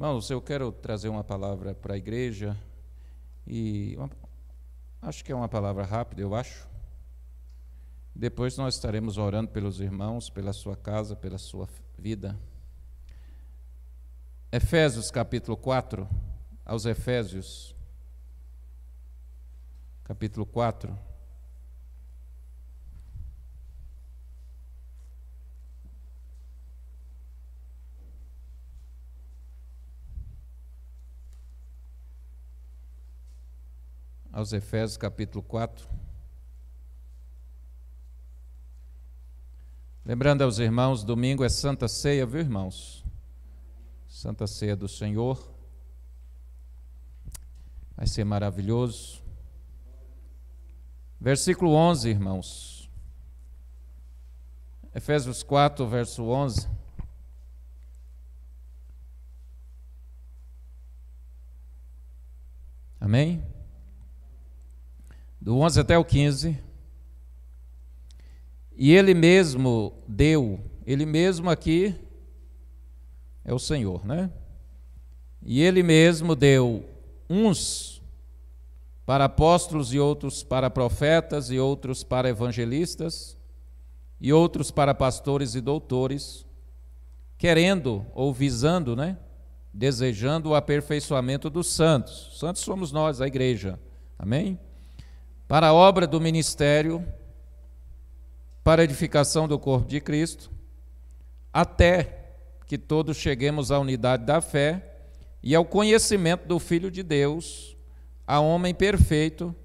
Irmãos, eu quero trazer uma palavra para a igreja e uma, acho que é uma palavra rápida, eu acho. Depois nós estaremos orando pelos irmãos, pela sua casa, pela sua vida. Efésios capítulo 4, aos Efésios, capítulo 4. aos Efésios capítulo 4. Lembrando aos irmãos, domingo é Santa Ceia, viu, irmãos? Santa Ceia do Senhor. Vai ser maravilhoso. Versículo 11, irmãos. Efésios 4, verso 11. Amém? do 11 até o 15. E ele mesmo deu, ele mesmo aqui é o Senhor, né? E ele mesmo deu uns para apóstolos e outros para profetas e outros para evangelistas e outros para pastores e doutores, querendo ou visando, né? Desejando o aperfeiçoamento dos santos. Santos somos nós, a igreja. Amém? para a obra do ministério, para a edificação do corpo de Cristo, até que todos cheguemos à unidade da fé e ao conhecimento do Filho de Deus, a homem perfeito,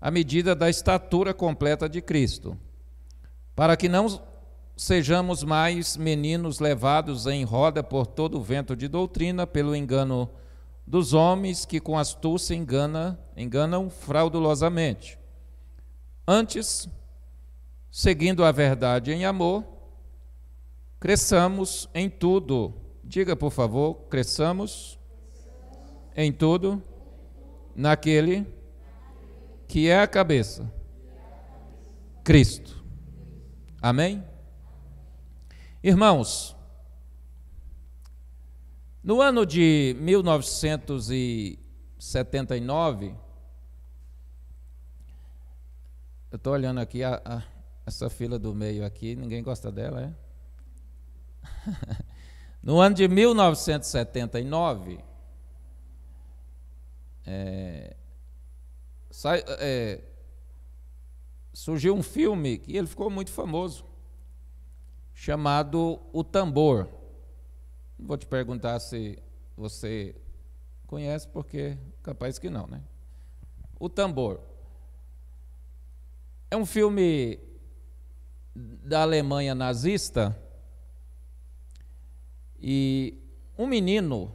à medida da estatura completa de Cristo, para que não sejamos mais meninos levados em roda por todo o vento de doutrina, pelo engano dos homens que com astúcia engana, enganam fraudulosamente Antes, seguindo a verdade em amor, cresçamos em tudo. Diga, por favor, cresçamos em tudo naquele que é a cabeça, Cristo. Amém? Irmãos, no ano de 1979, eu estou olhando aqui a, a, essa fila do meio aqui, ninguém gosta dela, é? no ano de 1979, é, sai, é, surgiu um filme que ele ficou muito famoso, chamado O Tambor. Vou te perguntar se você conhece, porque capaz que não, né? O Tambor. É um filme da Alemanha nazista e um menino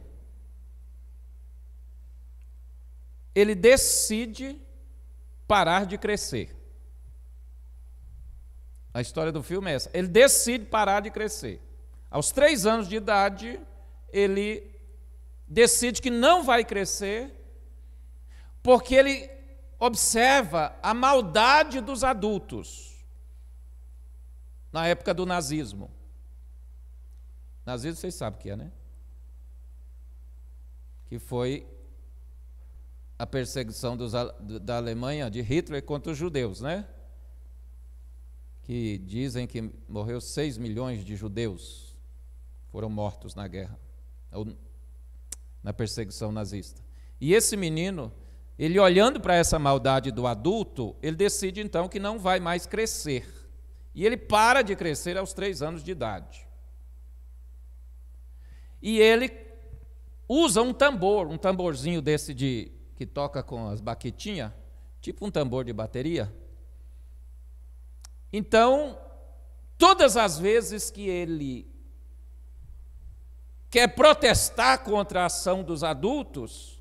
ele decide parar de crescer. A história do filme é essa. Ele decide parar de crescer. Aos três anos de idade, ele decide que não vai crescer, porque ele observa a maldade dos adultos na época do nazismo. Nazismo vocês sabem o que é, né? Que foi a perseguição dos, da Alemanha, de Hitler contra os judeus, né? Que dizem que morreu 6 milhões de judeus foram mortos na guerra, na perseguição nazista. E esse menino ele olhando para essa maldade do adulto, ele decide então que não vai mais crescer. E ele para de crescer aos três anos de idade. E ele usa um tambor, um tamborzinho desse de que toca com as baquetinhas, tipo um tambor de bateria. Então, todas as vezes que ele quer protestar contra a ação dos adultos,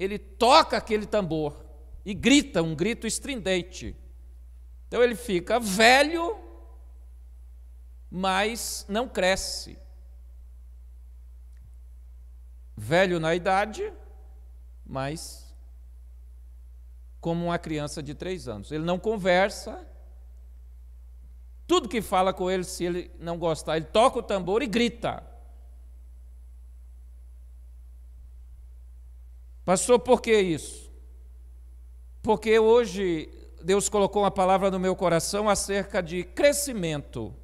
ele toca aquele tambor e grita, um grito estridente. Então ele fica velho, mas não cresce. Velho na idade, mas como uma criança de três anos. Ele não conversa. Tudo que fala com ele, se ele não gostar, ele toca o tambor e grita. Pastor, por que isso? Porque hoje Deus colocou uma palavra no meu coração acerca de crescimento.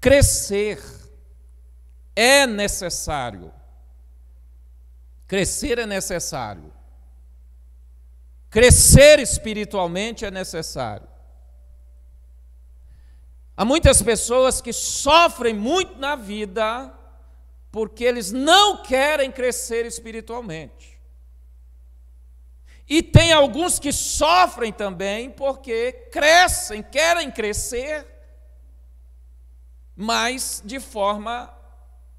Crescer é necessário. Crescer é necessário. Crescer espiritualmente é necessário. Há muitas pessoas que sofrem muito na vida porque eles não querem crescer espiritualmente. E tem alguns que sofrem também porque crescem, querem crescer, mas de forma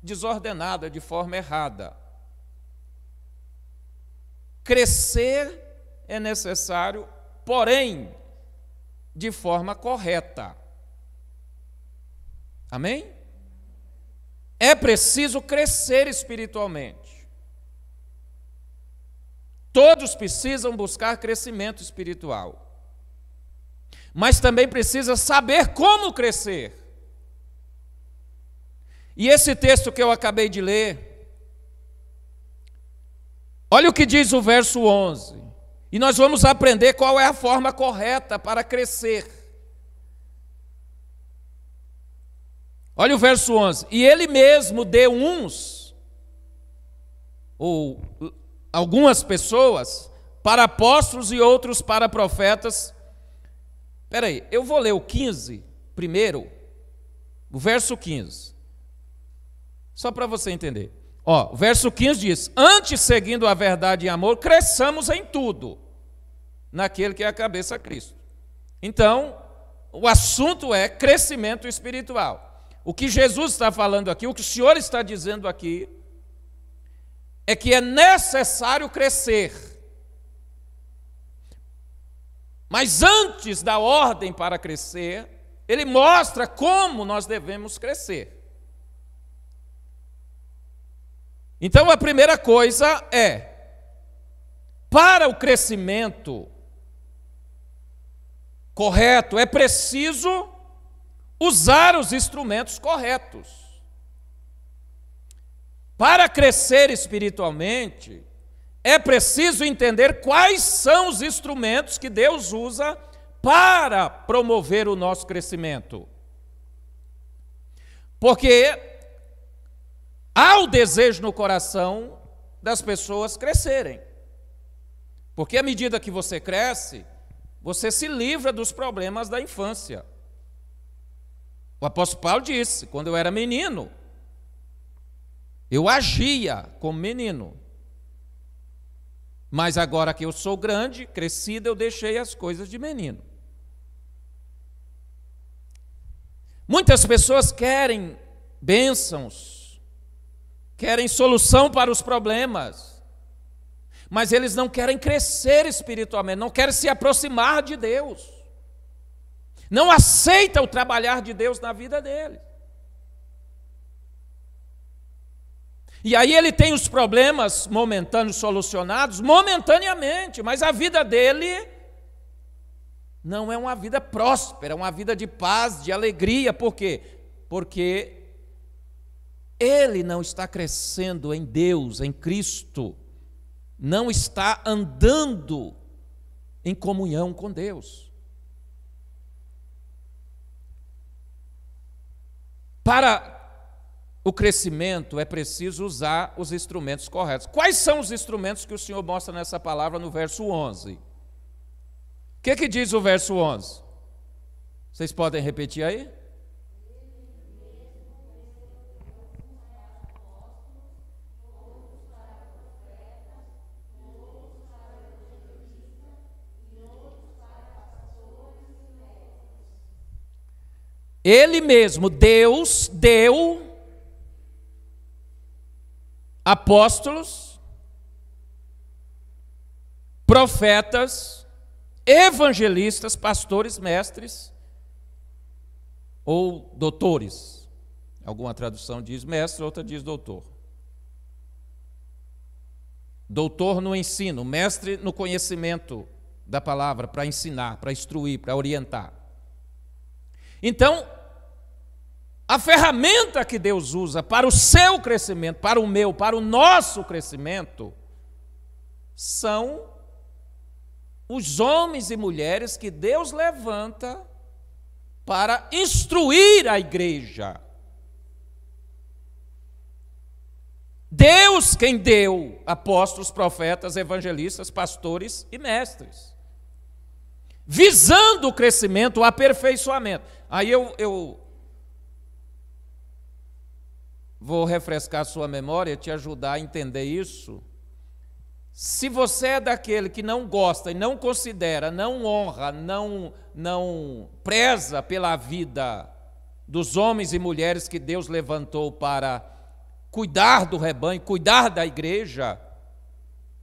desordenada, de forma errada. Crescer é necessário, porém, de forma correta. Amém? É preciso crescer espiritualmente. Todos precisam buscar crescimento espiritual. Mas também precisa saber como crescer. E esse texto que eu acabei de ler, olha o que diz o verso 11. E nós vamos aprender qual é a forma correta para crescer. Olha o verso 11. E ele mesmo deu uns, ou algumas pessoas para apóstolos e outros para profetas. Espera aí, eu vou ler o 15 primeiro, o verso 15. Só para você entender. Ó, o verso 15 diz: "Antes seguindo a verdade e amor, cresçamos em tudo naquele que é a cabeça Cristo". Então, o assunto é crescimento espiritual. O que Jesus está falando aqui, o que o Senhor está dizendo aqui, é que é necessário crescer. Mas antes da ordem para crescer, ele mostra como nós devemos crescer. Então a primeira coisa é: para o crescimento correto, é preciso usar os instrumentos corretos. Para crescer espiritualmente, é preciso entender quais são os instrumentos que Deus usa para promover o nosso crescimento. Porque há o desejo no coração das pessoas crescerem. Porque à medida que você cresce, você se livra dos problemas da infância. O apóstolo Paulo disse: quando eu era menino, eu agia como menino. Mas agora que eu sou grande, crescido, eu deixei as coisas de menino. Muitas pessoas querem bênçãos, querem solução para os problemas, mas eles não querem crescer espiritualmente, não querem se aproximar de Deus, não aceitam o trabalhar de Deus na vida deles. E aí ele tem os problemas momentâneos solucionados momentaneamente, mas a vida dele não é uma vida próspera, é uma vida de paz, de alegria. Por quê? Porque ele não está crescendo em Deus, em Cristo, não está andando em comunhão com Deus. Para o crescimento, é preciso usar os instrumentos corretos. Quais são os instrumentos que o Senhor mostra nessa palavra no verso 11? O que, que diz o verso 11? Vocês podem repetir aí? Ele mesmo, Deus, deu apóstolos, profetas, evangelistas, pastores, mestres ou doutores. Alguma tradução diz mestre, outra diz doutor. Doutor no ensino, mestre no conhecimento da palavra, para ensinar, para instruir, para orientar. Então, a ferramenta que Deus usa para o seu crescimento, para o meu, para o nosso crescimento, são os homens e mulheres que Deus levanta para instruir a igreja. Deus quem deu apóstolos, profetas, evangelistas, pastores e mestres, visando o crescimento, o aperfeiçoamento. Aí eu, eu vou refrescar sua memória, te ajudar a entender isso. Se você é daquele que não gosta e não considera, não honra, não, não preza pela vida dos homens e mulheres que Deus levantou para cuidar do rebanho, cuidar da igreja,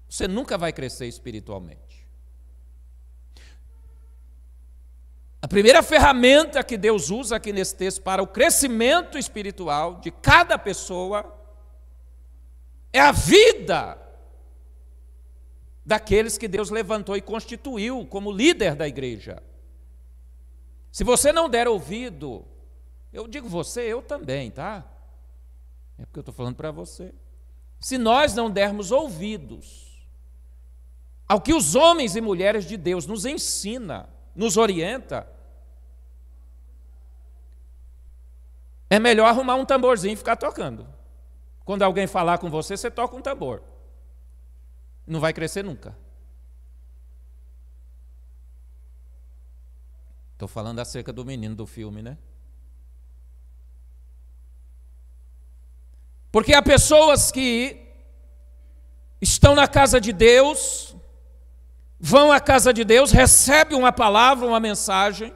você nunca vai crescer espiritualmente. A primeira ferramenta que Deus usa aqui nesse texto para o crescimento espiritual de cada pessoa é a vida daqueles que Deus levantou e constituiu como líder da igreja. Se você não der ouvido, eu digo você, eu também, tá? É porque eu estou falando para você. Se nós não dermos ouvidos ao que os homens e mulheres de Deus nos ensina nos orienta. É melhor arrumar um tamborzinho e ficar tocando. Quando alguém falar com você, você toca um tambor. Não vai crescer nunca. Estou falando acerca do menino do filme, né? Porque há pessoas que estão na casa de Deus, vão à casa de Deus, recebem uma palavra, uma mensagem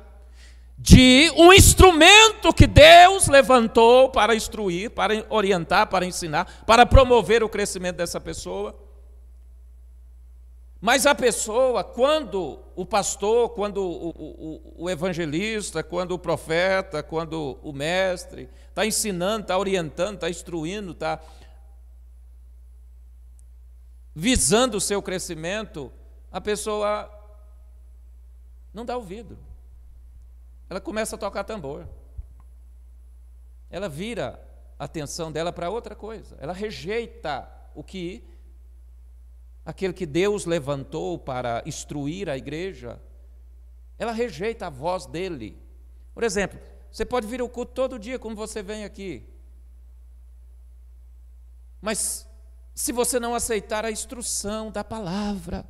de um instrumento que Deus levantou para instruir, para orientar, para ensinar, para promover o crescimento dessa pessoa. Mas a pessoa, quando o pastor, quando o, o, o evangelista, quando o profeta, quando o mestre está ensinando, está orientando, está instruindo, está visando o seu crescimento, a pessoa não dá ouvido. Ela começa a tocar tambor. Ela vira a atenção dela para outra coisa. Ela rejeita o que aquele que Deus levantou para instruir a igreja. Ela rejeita a voz dele. Por exemplo, você pode vir ao culto todo dia como você vem aqui. Mas se você não aceitar a instrução da palavra,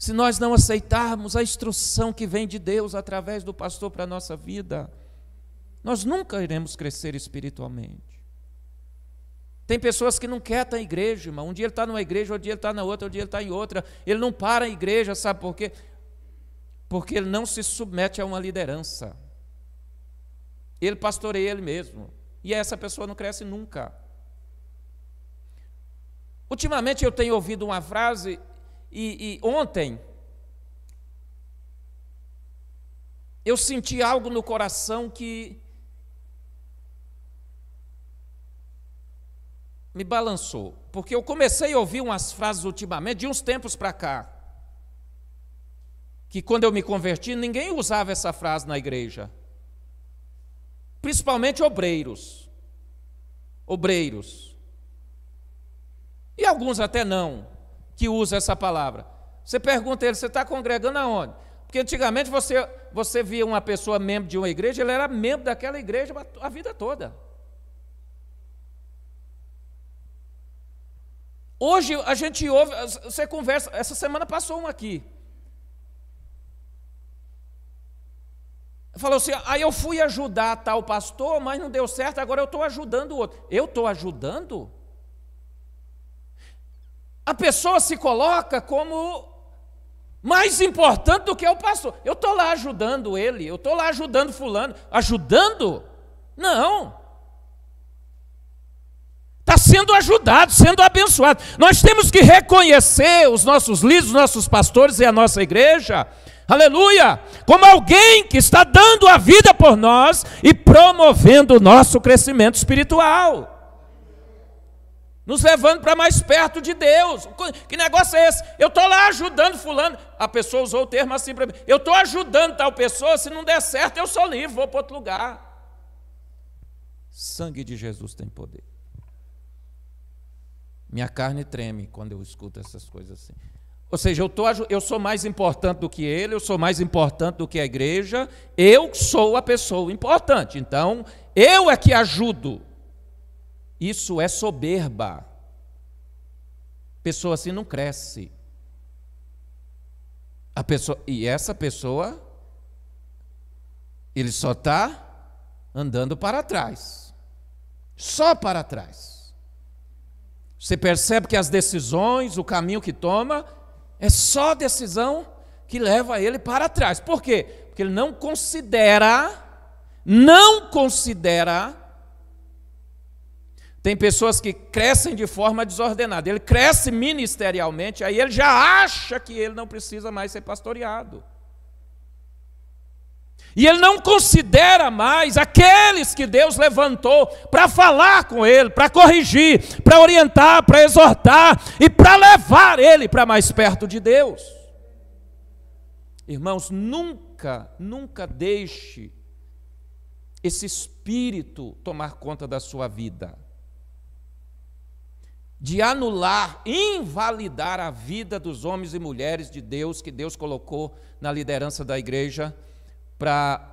se nós não aceitarmos a instrução que vem de Deus através do pastor para a nossa vida, nós nunca iremos crescer espiritualmente. Tem pessoas que não querem estar em igreja, irmão. Um dia ele está numa igreja, outro dia ele está na outra, outro dia ele está em outra. Ele não para a igreja, sabe por quê? Porque ele não se submete a uma liderança. Ele pastoreia ele mesmo. E essa pessoa não cresce nunca. Ultimamente eu tenho ouvido uma frase e, e ontem, eu senti algo no coração que me balançou, porque eu comecei a ouvir umas frases ultimamente, de uns tempos para cá, que quando eu me converti, ninguém usava essa frase na igreja, principalmente obreiros. Obreiros. E alguns até não que usa essa palavra. Você pergunta a ele, você está congregando aonde? Porque antigamente você, você via uma pessoa membro de uma igreja, ele era membro daquela igreja a vida toda. Hoje a gente ouve, você conversa, essa semana passou um aqui. Falou assim, aí ah, eu fui ajudar tal pastor, mas não deu certo, agora eu estou ajudando o outro. Eu estou ajudando? a pessoa se coloca como mais importante do que o pastor. Eu estou lá ajudando ele, eu estou lá ajudando Fulano. Ajudando? Não. Está sendo ajudado, sendo abençoado. Nós temos que reconhecer os nossos líderes, os nossos pastores e a nossa igreja. Aleluia! Como alguém que está dando a vida por nós e promovendo o nosso crescimento espiritual nos levando para mais perto de Deus. Que negócio é esse? Eu estou lá ajudando fulano. A pessoa usou o termo assim para mim. Eu estou ajudando tal pessoa, se não der certo, eu sou livre, vou para outro lugar. Sangue de Jesus tem poder. Minha carne treme quando eu escuto essas coisas assim. Ou seja, eu, tô, eu sou mais importante do que ele, eu sou mais importante do que a igreja, eu sou a pessoa importante. Então, eu é que ajudo isso é soberba. Pessoa assim não cresce. A pessoa, e essa pessoa, ele só está andando para trás. Só para trás. Você percebe que as decisões, o caminho que toma, é só decisão que leva ele para trás. Por quê? Porque ele não considera, não considera tem pessoas que crescem de forma desordenada. Ele cresce ministerialmente, aí ele já acha que ele não precisa mais ser pastoreado. E ele não considera mais aqueles que Deus levantou para falar com ele, para corrigir, para orientar, para exortar e para levar ele para mais perto de Deus. Irmãos, nunca, nunca deixe esse espírito tomar conta da sua vida de anular, invalidar a vida dos homens e mulheres de Deus que Deus colocou na liderança da igreja para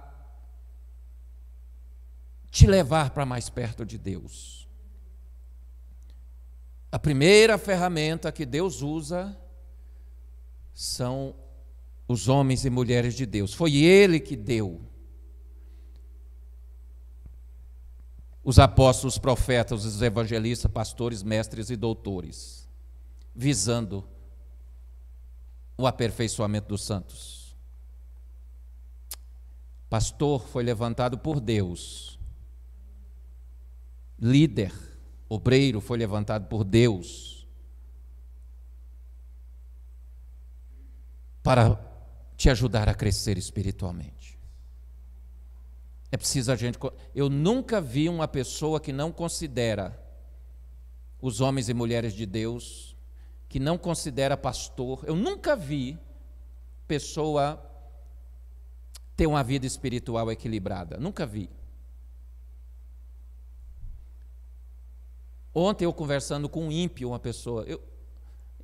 te levar para mais perto de Deus. A primeira ferramenta que Deus usa são os homens e mulheres de Deus. Foi Ele que deu os apóstolos, profetas, os evangelistas, pastores, mestres e doutores, visando o aperfeiçoamento dos santos. Pastor foi levantado por Deus, líder, obreiro foi levantado por Deus, para te ajudar a crescer espiritualmente. É preciso a gente. Eu nunca vi uma pessoa que não considera os homens e mulheres de Deus, que não considera pastor. Eu nunca vi pessoa ter uma vida espiritual equilibrada. Nunca vi. Ontem eu conversando com um ímpio, uma pessoa. Eu,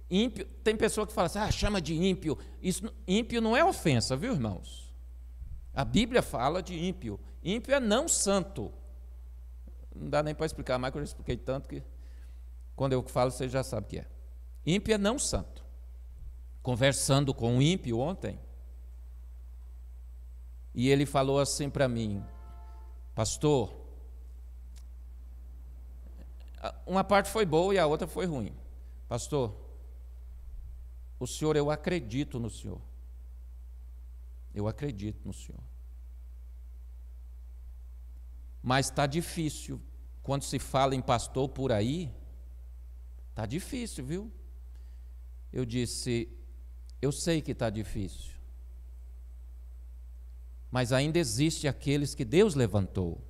ímpio, tem pessoa que fala assim, ah, chama de ímpio. Isso, ímpio não é ofensa, viu, irmãos? A Bíblia fala de ímpio. Ímpio é não santo. Não dá nem para explicar mais, que eu já expliquei tanto que quando eu falo você já sabe o que é. Ímpio é não santo. Conversando com um ímpio ontem, e ele falou assim para mim, pastor, uma parte foi boa e a outra foi ruim. Pastor, o senhor, eu acredito no senhor. Eu acredito no senhor. Mas está difícil. Quando se fala em pastor por aí, está difícil, viu? Eu disse, eu sei que está difícil. Mas ainda existe aqueles que Deus levantou.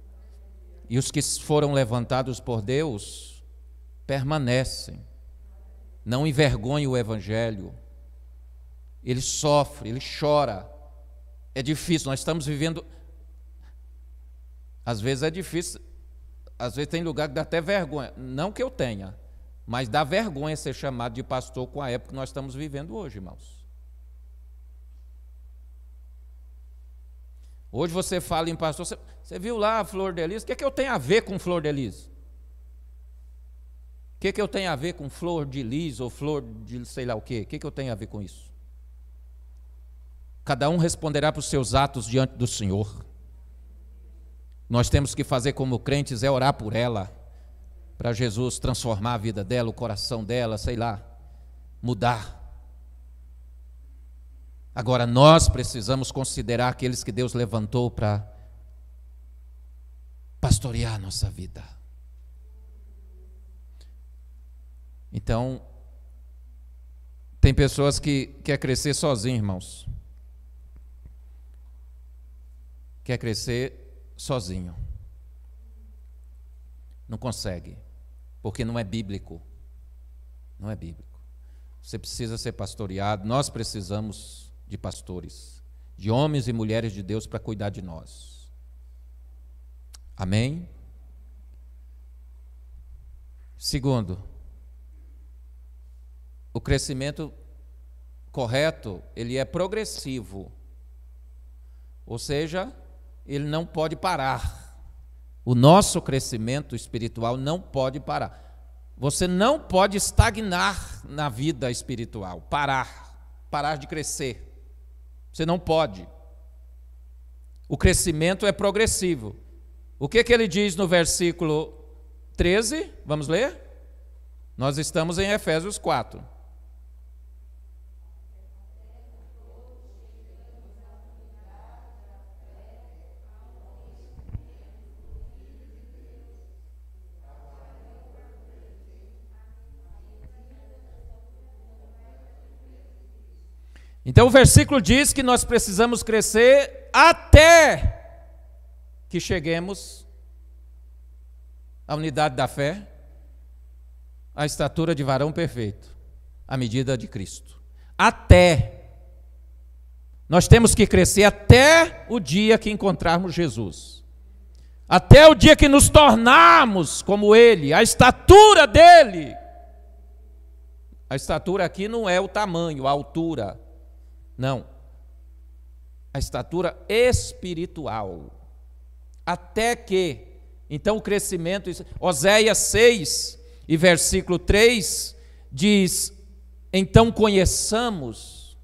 E os que foram levantados por Deus permanecem. Não envergonha o evangelho. Ele sofre, ele chora. É difícil, nós estamos vivendo às vezes é difícil, às vezes tem lugar que dá até vergonha. Não que eu tenha, mas dá vergonha ser chamado de pastor com a época que nós estamos vivendo hoje, irmãos. Hoje você fala em pastor, você, você viu lá a Flor de Elis? O que, é que eu tenho a ver com Flor de Elis? O que, é que eu tenho a ver com Flor de Lis ou Flor de sei lá o quê? O que, é que eu tenho a ver com isso? Cada um responderá para os seus atos diante do Senhor. Nós temos que fazer como crentes é orar por ela, para Jesus transformar a vida dela, o coração dela, sei lá, mudar. Agora, nós precisamos considerar aqueles que Deus levantou para pastorear a nossa vida. Então, tem pessoas que quer crescer sozinho, irmãos. Quer crescer sozinho. Não consegue, porque não é bíblico. Não é bíblico. Você precisa ser pastoreado, nós precisamos de pastores, de homens e mulheres de Deus para cuidar de nós. Amém? Segundo, o crescimento correto, ele é progressivo. Ou seja, ele não pode parar. O nosso crescimento espiritual não pode parar. Você não pode estagnar na vida espiritual, parar, parar de crescer. Você não pode. O crescimento é progressivo. O que, que ele diz no versículo 13? Vamos ler? Nós estamos em Efésios 4. Então o versículo diz que nós precisamos crescer até que cheguemos à unidade da fé, à estatura de varão perfeito, à medida de Cristo. Até. Nós temos que crescer até o dia que encontrarmos Jesus. Até o dia que nos tornarmos como Ele, a estatura dele. A estatura aqui não é o tamanho, a altura, não. A estatura espiritual. Até que, então o crescimento, Oséias 6 e versículo 3 diz: Então conheçamos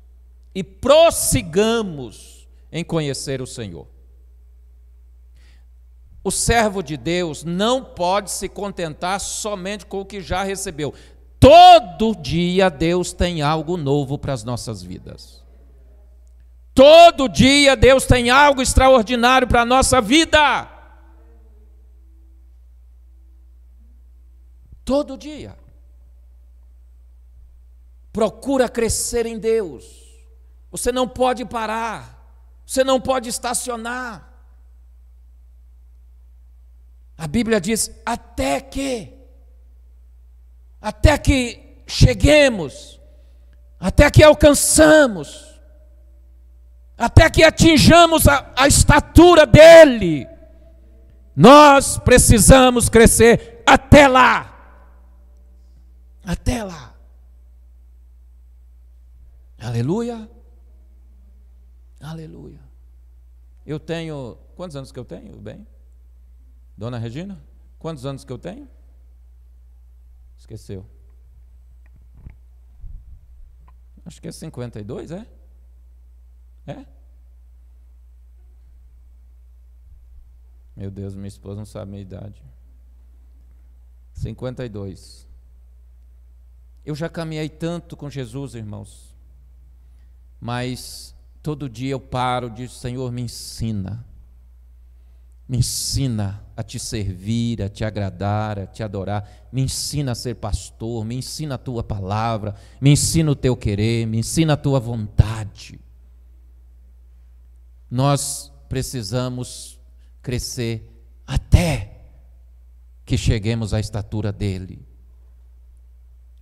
e prossigamos em conhecer o Senhor. O servo de Deus não pode se contentar somente com o que já recebeu. Todo dia Deus tem algo novo para as nossas vidas. Todo dia Deus tem algo extraordinário para a nossa vida. Todo dia. Procura crescer em Deus. Você não pode parar. Você não pode estacionar. A Bíblia diz: até que, até que cheguemos, até que alcançamos até que atinjamos a, a estatura dele. Nós precisamos crescer até lá. Até lá. Aleluia. Aleluia. Eu tenho. Quantos anos que eu tenho? Bem? Dona Regina? Quantos anos que eu tenho? Esqueceu. Acho que é 52, é? É? Meu Deus, minha esposa não sabe a minha idade. 52. Eu já caminhei tanto com Jesus, irmãos, mas todo dia eu paro e digo: Senhor, me ensina. Me ensina a te servir, a te agradar, a te adorar. Me ensina a ser pastor, me ensina a tua palavra, me ensina o teu querer, me ensina a tua vontade nós precisamos crescer até que cheguemos à estatura dele.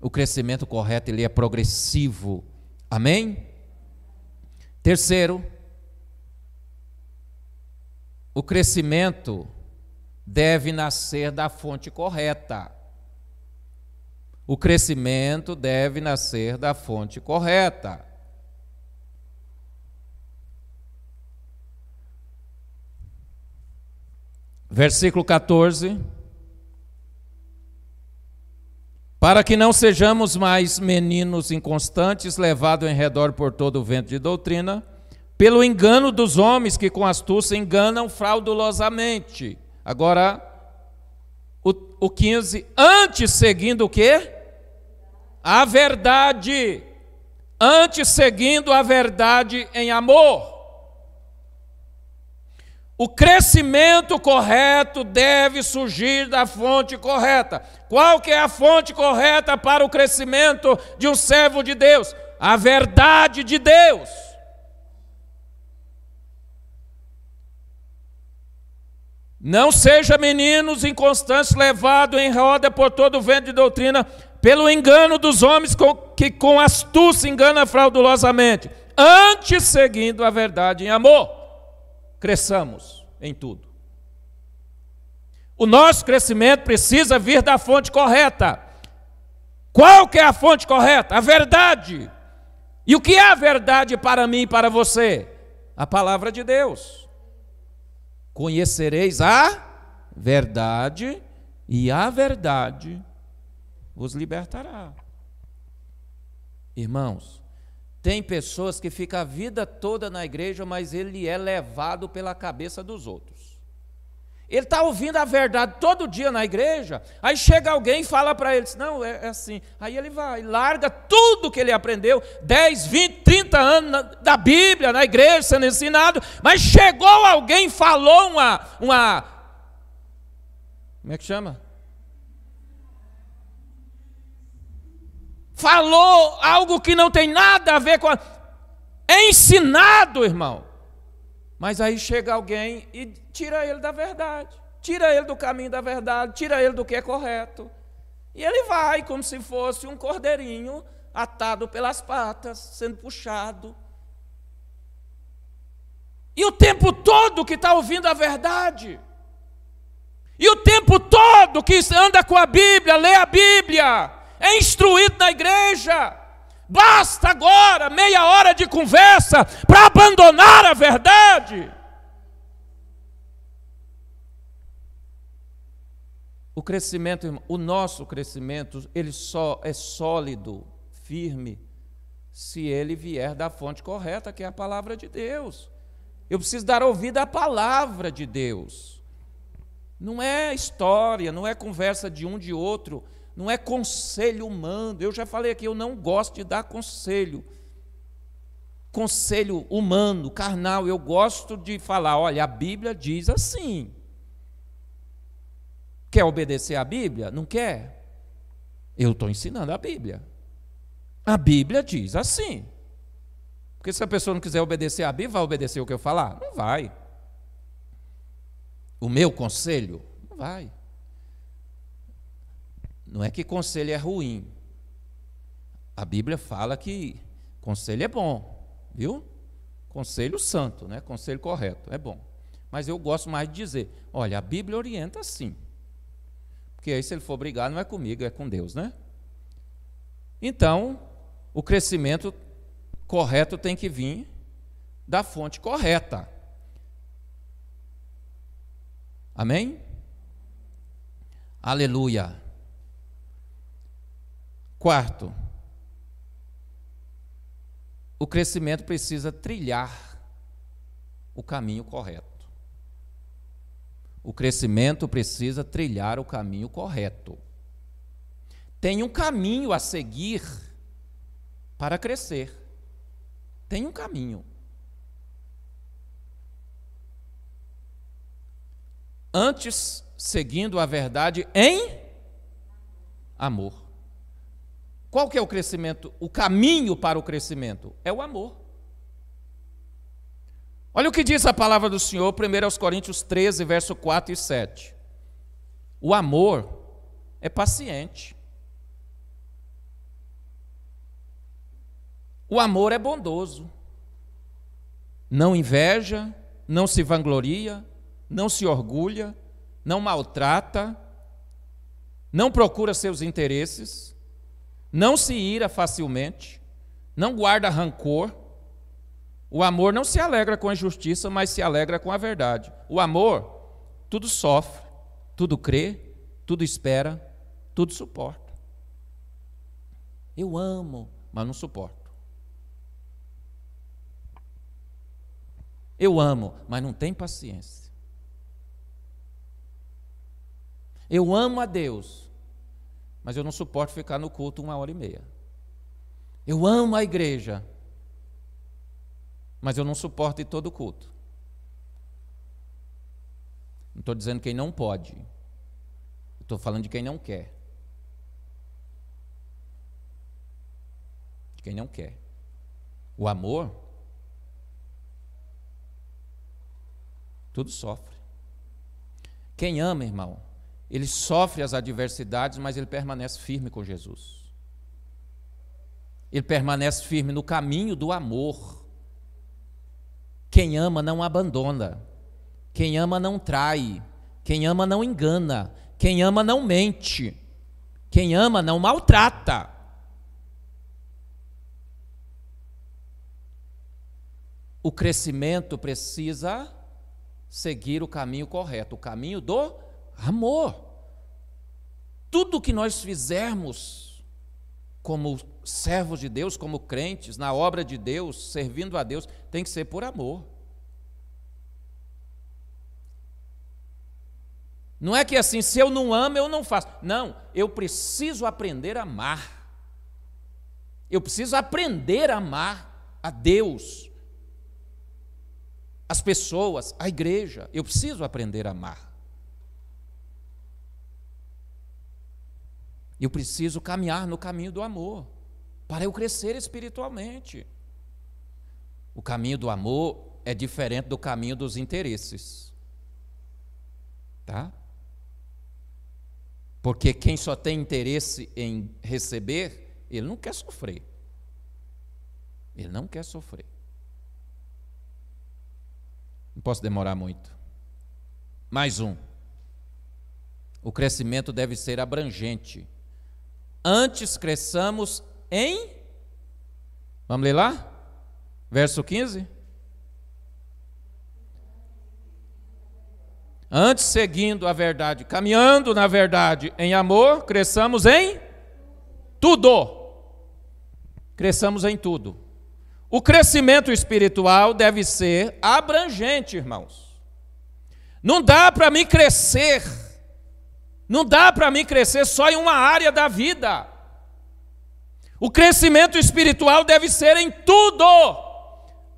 O crescimento correto ele é progressivo. Amém? Terceiro, o crescimento deve nascer da fonte correta. O crescimento deve nascer da fonte correta. Versículo 14. Para que não sejamos mais meninos inconstantes, levados em redor por todo o vento de doutrina, pelo engano dos homens que com astúcia enganam fraudulosamente. Agora, o, o 15, antes seguindo o quê? A verdade. Antes seguindo a verdade em amor. O crescimento correto deve surgir da fonte correta. Qual que é a fonte correta para o crescimento de um servo de Deus? A verdade de Deus. Não seja meninos inconstantes levado em roda por todo o vento de doutrina, pelo engano dos homens com, que com astúcia engana fraudulosamente, antes seguindo a verdade em amor cresçamos em tudo. O nosso crescimento precisa vir da fonte correta. Qual que é a fonte correta? A verdade. E o que é a verdade para mim e para você? A palavra de Deus. Conhecereis a verdade e a verdade vos libertará. Irmãos, tem pessoas que ficam a vida toda na igreja, mas ele é levado pela cabeça dos outros. Ele está ouvindo a verdade todo dia na igreja, aí chega alguém e fala para ele: Não, é, é, assim. Aí ele vai, larga tudo que ele aprendeu, 10, 20, 30 anos na, da Bíblia, na igreja, sendo ensinado, mas chegou alguém e falou uma, uma. Como é que chama? falou algo que não tem nada a ver com. A... É ensinado, irmão. Mas aí chega alguém e tira ele da verdade, tira ele do caminho da verdade, tira ele do que é correto. E ele vai como se fosse um cordeirinho atado pelas patas, sendo puxado. E o tempo todo que está ouvindo a verdade. E o tempo todo que anda com a Bíblia, lê a Bíblia, é instruído na igreja. Basta agora meia hora de conversa para abandonar a verdade. O crescimento, irmão, o nosso crescimento, ele só é sólido, firme, se ele vier da fonte correta, que é a palavra de Deus. Eu preciso dar ouvido à palavra de Deus. Não é história, não é conversa de um de outro não é conselho humano. Eu já falei aqui, eu não gosto de dar conselho. Conselho humano, carnal, eu gosto de falar, olha, a Bíblia diz assim. Quer obedecer à Bíblia? Não quer? Eu estou ensinando a Bíblia. A Bíblia diz assim. Porque se a pessoa não quiser obedecer à Bíblia, vai obedecer o que eu falar? Não vai. O meu conselho? Não vai. Não é que conselho é ruim. A Bíblia fala que conselho é bom, viu? Conselho santo, né? Conselho correto, é bom. Mas eu gosto mais de dizer, olha, a Bíblia orienta assim. Porque aí se ele for brigar não é comigo, é com Deus, né? Então, o crescimento correto tem que vir da fonte correta. Amém? Aleluia. Quarto, o crescimento precisa trilhar o caminho correto. O crescimento precisa trilhar o caminho correto. Tem um caminho a seguir para crescer. Tem um caminho. Antes, seguindo a verdade em amor. Qual que é o crescimento? O caminho para o crescimento é o amor. Olha o que diz a palavra do Senhor, 1 Coríntios 13, verso 4 e 7. O amor é paciente. O amor é bondoso. Não inveja, não se vangloria, não se orgulha, não maltrata, não procura seus interesses não se ira facilmente, não guarda rancor. O amor não se alegra com a injustiça, mas se alegra com a verdade. O amor, tudo sofre, tudo crê, tudo espera, tudo suporta. Eu amo, mas não suporto. Eu amo, mas não tenho paciência. Eu amo a Deus, mas eu não suporto ficar no culto uma hora e meia. Eu amo a igreja, mas eu não suporto ir todo culto. Não estou dizendo quem não pode, estou falando de quem não quer. De quem não quer. O amor, tudo sofre. Quem ama, irmão, ele sofre as adversidades, mas ele permanece firme com Jesus. Ele permanece firme no caminho do amor. Quem ama não abandona. Quem ama não trai. Quem ama não engana. Quem ama não mente. Quem ama não maltrata. O crescimento precisa seguir o caminho correto, o caminho do Amor. Tudo que nós fizermos como servos de Deus, como crentes, na obra de Deus, servindo a Deus, tem que ser por amor. Não é que assim, se eu não amo, eu não faço. Não, eu preciso aprender a amar. Eu preciso aprender a amar a Deus, as pessoas, a igreja. Eu preciso aprender a amar. Eu preciso caminhar no caminho do amor para eu crescer espiritualmente. O caminho do amor é diferente do caminho dos interesses. Tá? Porque quem só tem interesse em receber, ele não quer sofrer. Ele não quer sofrer. Não posso demorar muito. Mais um. O crescimento deve ser abrangente antes cresçamos em. Vamos ler lá? Verso 15. Antes seguindo a verdade, caminhando na verdade em amor, cresçamos em tudo. Cresçamos em tudo. O crescimento espiritual deve ser abrangente, irmãos. Não dá para mim crescer não dá para mim crescer só em uma área da vida. O crescimento espiritual deve ser em tudo.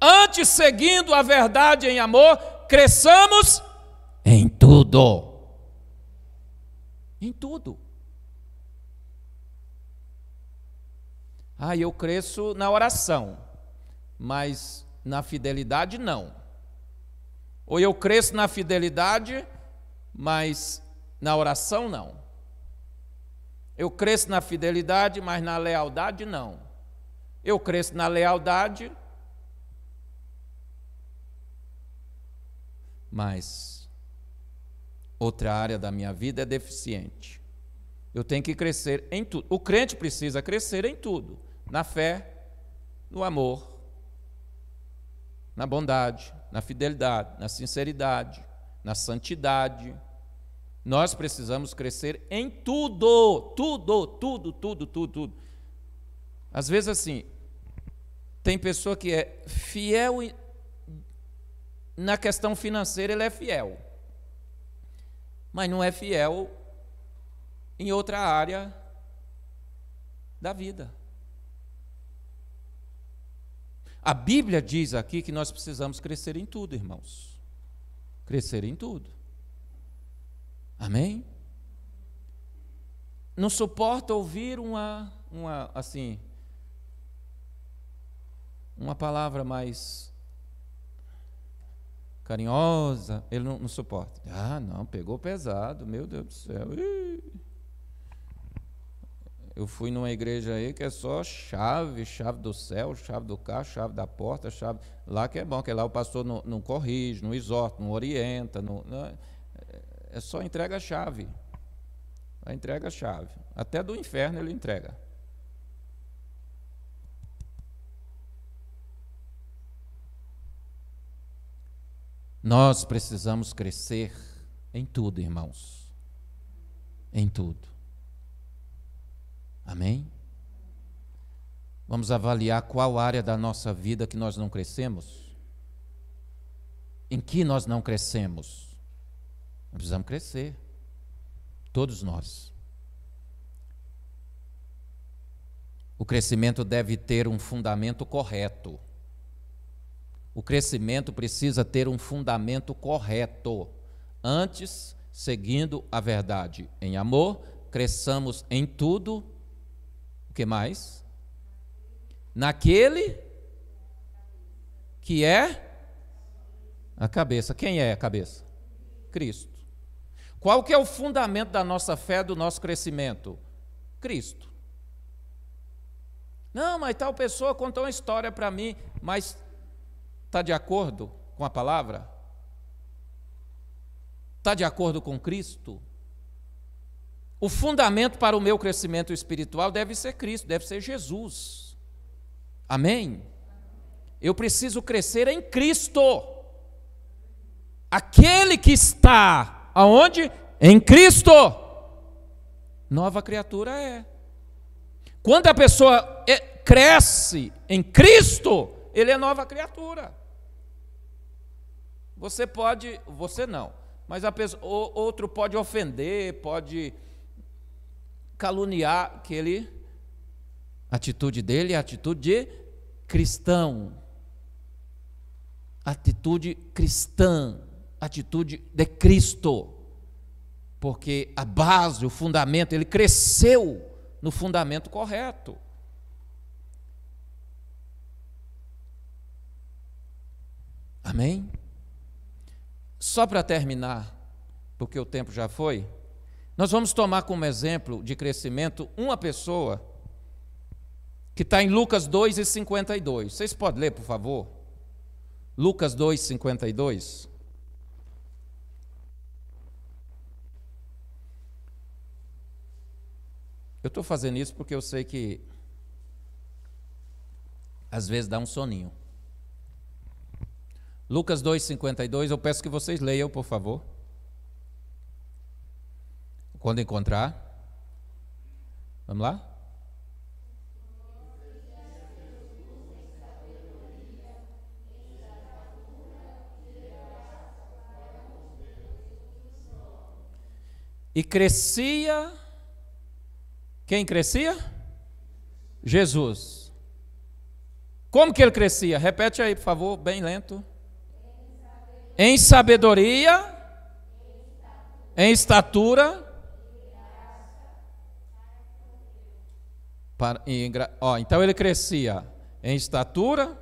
Antes, seguindo a verdade em amor, cresçamos em tudo. Em tudo. Ah, eu cresço na oração, mas na fidelidade não. Ou eu cresço na fidelidade, mas na oração, não. Eu cresço na fidelidade, mas na lealdade, não. Eu cresço na lealdade, mas outra área da minha vida é deficiente. Eu tenho que crescer em tudo. O crente precisa crescer em tudo: na fé, no amor, na bondade, na fidelidade, na sinceridade, na santidade nós precisamos crescer em tudo, tudo, tudo, tudo, tudo, tudo. Às vezes assim, tem pessoa que é fiel na questão financeira, ele é fiel. Mas não é fiel em outra área da vida. A Bíblia diz aqui que nós precisamos crescer em tudo, irmãos. Crescer em tudo. Amém? Não suporta ouvir uma, uma assim, uma palavra mais carinhosa, ele não, não, suporta. Ah, não, pegou pesado, meu Deus do céu. Eu fui numa igreja aí que é só chave, chave do céu, chave do carro, chave da porta, chave. Lá que é bom, que lá o pastor não, não corrige, não exorta, não orienta. Não, não, né? é só entrega a chave. A entrega a chave. Até do inferno ele entrega. Nós precisamos crescer em tudo, irmãos. Em tudo. Amém? Vamos avaliar qual área da nossa vida que nós não crescemos? Em que nós não crescemos? Nós precisamos crescer. Todos nós. O crescimento deve ter um fundamento correto. O crescimento precisa ter um fundamento correto. Antes, seguindo a verdade em amor, cresçamos em tudo. O que mais? Naquele que é a cabeça. Quem é a cabeça? Cristo. Qual que é o fundamento da nossa fé, do nosso crescimento? Cristo. Não, mas tal pessoa contou uma história para mim, mas está de acordo com a palavra? Está de acordo com Cristo? O fundamento para o meu crescimento espiritual deve ser Cristo, deve ser Jesus. Amém? Eu preciso crescer em Cristo. Aquele que está Aonde? Em Cristo. Nova criatura é. Quando a pessoa é, cresce em Cristo, ele é nova criatura. Você pode, você não, mas a pessoa, outro pode ofender, pode caluniar aquele a atitude dele é a atitude de cristão. Atitude cristã atitude de Cristo, porque a base, o fundamento, ele cresceu no fundamento correto. Amém? Só para terminar, porque o tempo já foi, nós vamos tomar como exemplo de crescimento uma pessoa que está em Lucas 2 e 52. Vocês podem ler, por favor? Lucas 2, 52. Eu estou fazendo isso porque eu sei que às vezes dá um soninho. Lucas 2,52, eu peço que vocês leiam, por favor. Quando encontrar. Vamos lá? E crescia quem crescia? Jesus. Como que ele crescia? Repete aí, por favor, bem lento. Em sabedoria, em estatura, para, em, ó, então ele crescia em estatura.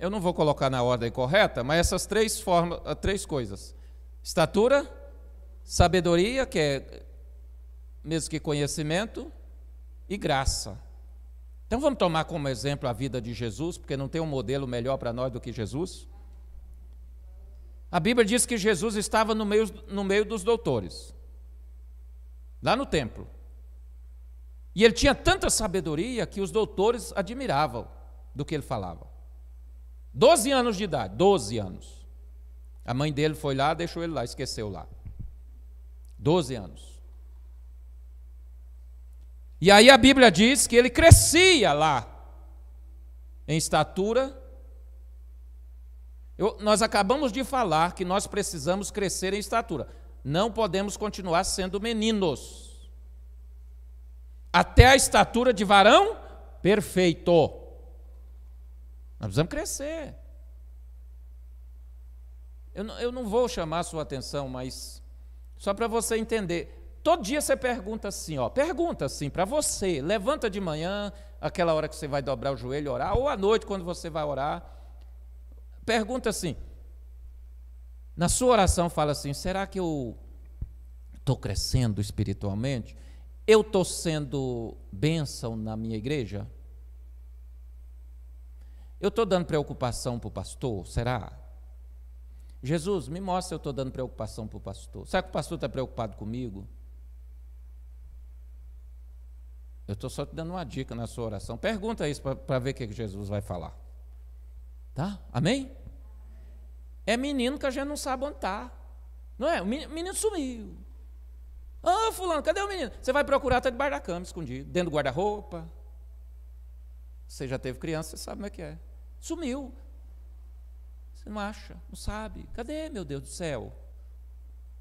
Eu não vou colocar na ordem correta, mas essas três formas, três coisas: estatura, sabedoria, que é mesmo que conhecimento e graça. Então vamos tomar como exemplo a vida de Jesus, porque não tem um modelo melhor para nós do que Jesus. A Bíblia diz que Jesus estava no meio, no meio dos doutores, lá no templo. E ele tinha tanta sabedoria que os doutores admiravam do que ele falava. Doze anos de idade, doze anos. A mãe dele foi lá, deixou ele lá, esqueceu lá. Doze anos. E aí a Bíblia diz que ele crescia lá em estatura. Eu, nós acabamos de falar que nós precisamos crescer em estatura. Não podemos continuar sendo meninos. Até a estatura de varão perfeito. Nós precisamos crescer. Eu não, eu não vou chamar a sua atenção, mas só para você entender. Todo dia você pergunta assim, ó, pergunta assim para você, levanta de manhã, aquela hora que você vai dobrar o joelho orar, ou à noite quando você vai orar, pergunta assim. Na sua oração fala assim: será que eu estou crescendo espiritualmente? Eu estou sendo bênção na minha igreja? Eu estou dando preocupação para o pastor? Será? Jesus, me mostra se eu estou dando preocupação para o pastor. Será que o pastor está preocupado comigo? Eu estou só te dando uma dica na sua oração. Pergunta isso para ver o que Jesus vai falar. Tá? Amém? É menino que a gente não sabe onde está. Não é? O menino sumiu. Ah, oh, fulano, cadê o menino? Você vai procurar até tá debaixo da cama, escondido, dentro do guarda-roupa. Você já teve criança, você sabe como é que é. Sumiu. Você não acha, não sabe. Cadê, meu Deus do céu?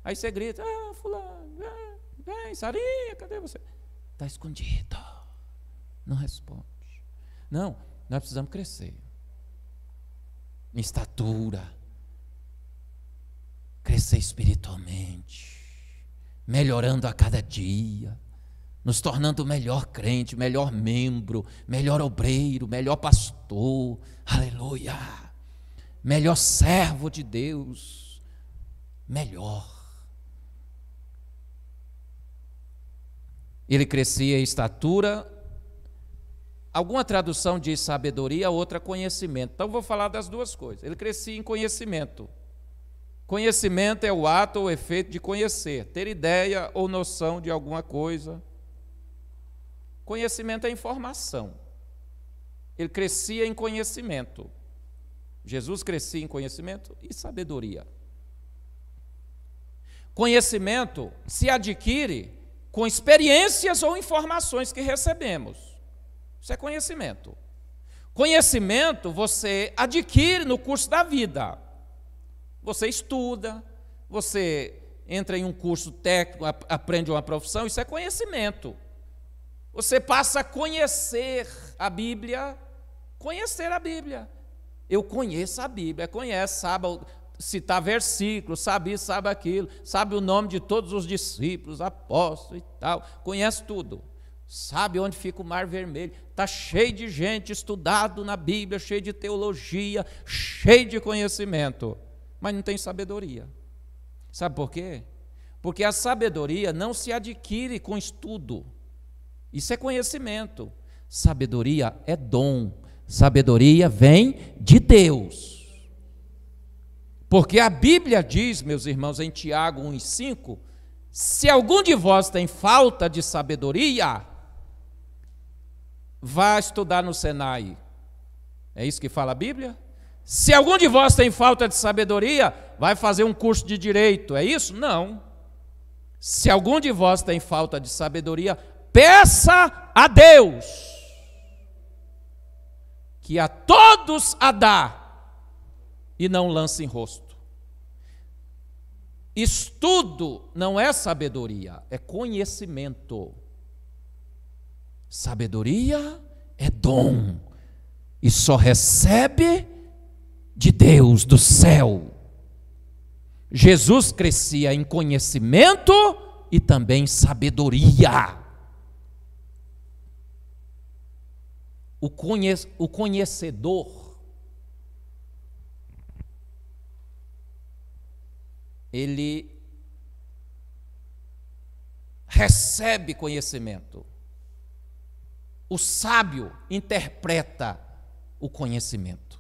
Aí você grita, ah, fulano, vem, ah, vem, Sarinha, cadê você? Está escondido. Não responde. Não, nós precisamos crescer. Em estatura. Crescer espiritualmente. Melhorando a cada dia. Nos tornando melhor crente, melhor membro, melhor obreiro, melhor pastor. Aleluia. Melhor servo de Deus. Melhor Ele crescia em estatura. Alguma tradução diz sabedoria, outra conhecimento. Então vou falar das duas coisas. Ele crescia em conhecimento. Conhecimento é o ato ou efeito de conhecer, ter ideia ou noção de alguma coisa. Conhecimento é informação. Ele crescia em conhecimento. Jesus crescia em conhecimento e sabedoria. Conhecimento se adquire com experiências ou informações que recebemos. Isso é conhecimento. Conhecimento você adquire no curso da vida. Você estuda, você entra em um curso técnico, aprende uma profissão, isso é conhecimento. Você passa a conhecer a Bíblia, conhecer a Bíblia. Eu conheço a Bíblia, conhece, sabe citar versículos, sabe isso, sabe aquilo, sabe o nome de todos os discípulos, apóstolos e tal, conhece tudo. Sabe onde fica o mar vermelho? Está cheio de gente estudado na Bíblia, cheio de teologia, cheio de conhecimento, mas não tem sabedoria. Sabe por quê? Porque a sabedoria não se adquire com estudo. Isso é conhecimento. Sabedoria é dom. Sabedoria vem de Deus. Porque a Bíblia diz, meus irmãos, em Tiago 1,5: se algum de vós tem falta de sabedoria, vá estudar no Senai. É isso que fala a Bíblia? Se algum de vós tem falta de sabedoria, vai fazer um curso de direito, é isso? Não. Se algum de vós tem falta de sabedoria, peça a Deus, que a todos a dá e não lança em rosto. Estudo não é sabedoria, é conhecimento. Sabedoria é dom e só recebe de Deus, do céu. Jesus crescia em conhecimento e também sabedoria. O, conhecedor ele recebe conhecimento. O sábio interpreta o conhecimento,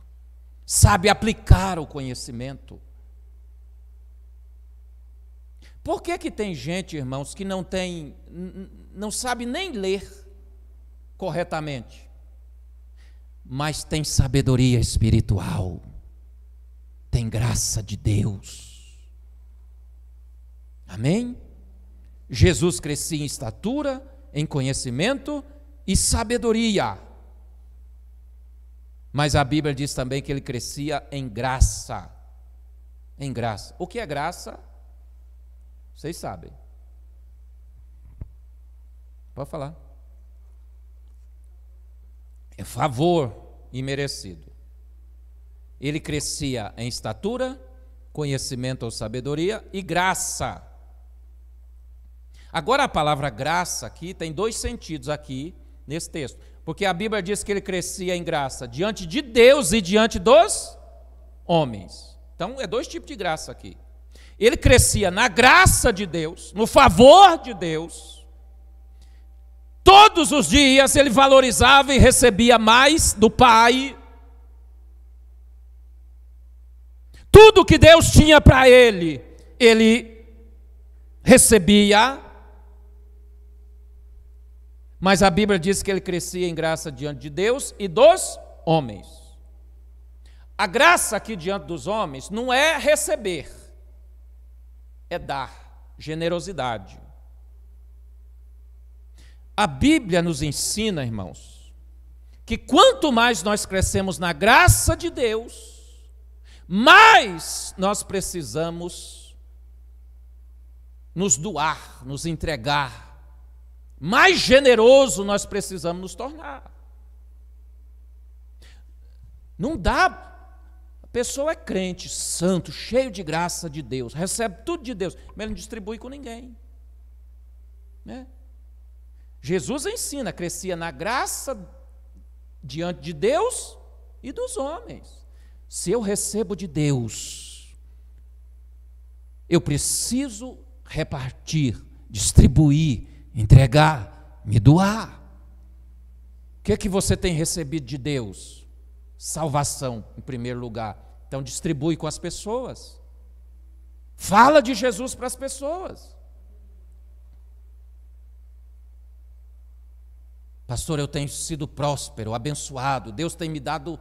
sabe aplicar o conhecimento. Por que, que tem gente, irmãos, que não tem, não sabe nem ler corretamente, mas tem sabedoria espiritual, tem graça de Deus? Amém? Jesus crescia em estatura, em conhecimento e sabedoria. Mas a Bíblia diz também que ele crescia em graça. Em graça. O que é graça? Vocês sabem. Pode falar. É favor imerecido. Ele crescia em estatura, conhecimento ou sabedoria e graça. Agora a palavra graça aqui tem dois sentidos aqui nesse texto. Porque a Bíblia diz que ele crescia em graça diante de Deus e diante dos homens. Então é dois tipos de graça aqui. Ele crescia na graça de Deus, no favor de Deus. Todos os dias ele valorizava e recebia mais do Pai. Tudo que Deus tinha para ele, ele recebia mas a Bíblia diz que ele crescia em graça diante de Deus e dos homens. A graça aqui diante dos homens não é receber, é dar, generosidade. A Bíblia nos ensina, irmãos, que quanto mais nós crescemos na graça de Deus, mais nós precisamos nos doar, nos entregar, mais generoso nós precisamos nos tornar. Não dá. A pessoa é crente, santo, cheio de graça de Deus, recebe tudo de Deus, mas não distribui com ninguém. Né? Jesus ensina, crescia na graça diante de Deus e dos homens. Se eu recebo de Deus, eu preciso repartir, distribuir, entregar, me doar. O que é que você tem recebido de Deus? Salvação, em primeiro lugar. Então distribui com as pessoas. Fala de Jesus para as pessoas. Pastor, eu tenho sido próspero, abençoado. Deus tem me dado.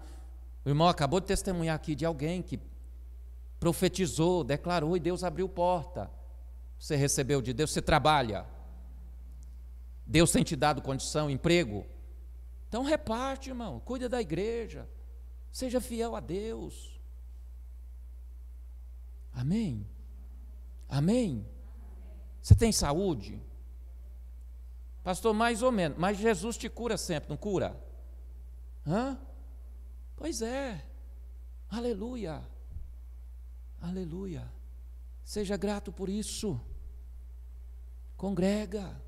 O irmão acabou de testemunhar aqui de alguém que profetizou, declarou e Deus abriu porta. Você recebeu de Deus, você trabalha. Deus tem te dado condição, emprego. Então reparte, irmão, cuida da igreja. Seja fiel a Deus. Amém. Amém. Você tem saúde? Pastor, mais ou menos, mas Jesus te cura sempre, não cura? Hã? Pois é. Aleluia. Aleluia. Seja grato por isso. Congrega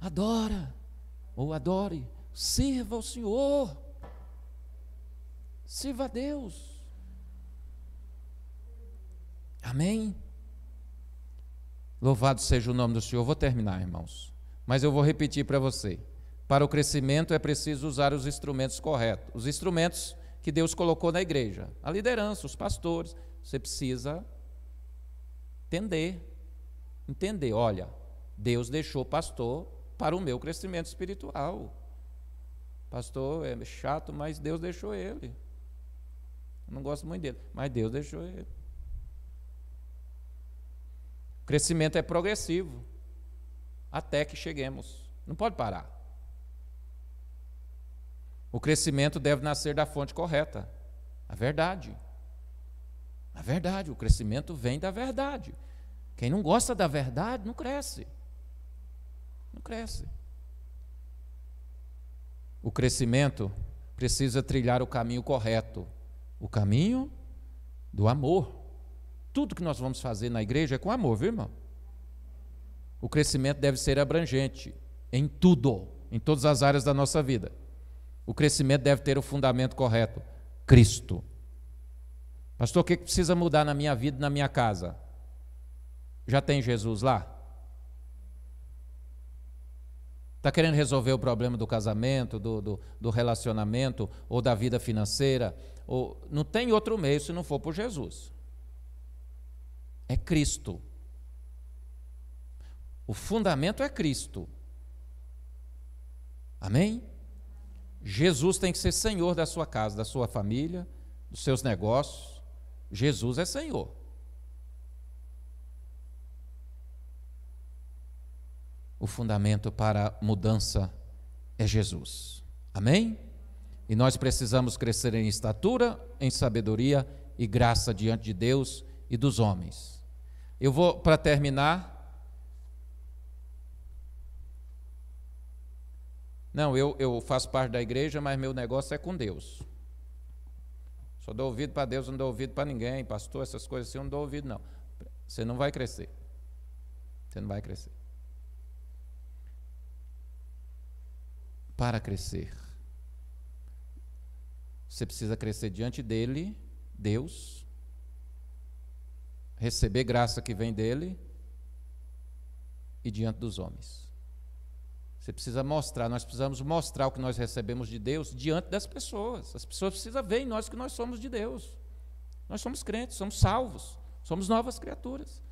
adora, ou adore, sirva ao Senhor, sirva a Deus. Amém? Louvado seja o nome do Senhor. Vou terminar, irmãos, mas eu vou repetir para você. Para o crescimento é preciso usar os instrumentos corretos, os instrumentos que Deus colocou na igreja, a liderança, os pastores. Você precisa entender, entender. Olha, Deus deixou pastor para o meu crescimento espiritual. Pastor, é chato, mas Deus deixou ele. Eu não gosto muito dele, mas Deus deixou ele. O crescimento é progressivo até que cheguemos. Não pode parar. O crescimento deve nascer da fonte correta, a verdade. A verdade, o crescimento vem da verdade. Quem não gosta da verdade não cresce cresce. O crescimento precisa trilhar o caminho correto, o caminho do amor. Tudo que nós vamos fazer na igreja é com amor, viu, irmão? O crescimento deve ser abrangente em tudo, em todas as áreas da nossa vida. O crescimento deve ter o fundamento correto: Cristo. Pastor, o que precisa mudar na minha vida e na minha casa? Já tem Jesus lá? Está querendo resolver o problema do casamento, do, do, do, relacionamento ou da vida financeira? Ou, não tem outro meio se não for por Jesus. É Cristo. O fundamento é Cristo. Amém? Jesus tem que ser senhor da sua casa, da sua família, dos seus negócios. Jesus é senhor. o fundamento para mudança é Jesus. Amém? E nós precisamos crescer em estatura, em sabedoria e graça diante de Deus e dos homens. Eu vou, para terminar. Não, eu, eu faço parte da igreja, mas meu negócio é com Deus. Só dou ouvido para Deus, não dou ouvido para ninguém, pastor, essas coisas assim, eu não dou ouvido, não. Você não vai crescer. Você não vai crescer. para crescer. Você precisa crescer diante dele, Deus, receber graça que vem dele e diante dos homens. Você precisa mostrar, nós precisamos mostrar o que nós recebemos de Deus diante das pessoas. As pessoas precisam ver em nós que nós somos de Deus. Nós somos crentes, somos salvos, somos novas criaturas.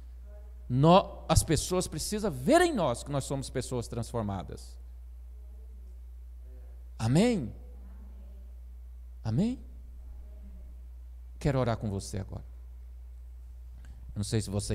No, as pessoas precisam ver em nós que nós somos pessoas transformadas. Amém? Amém? Quero orar com você agora. Não sei se você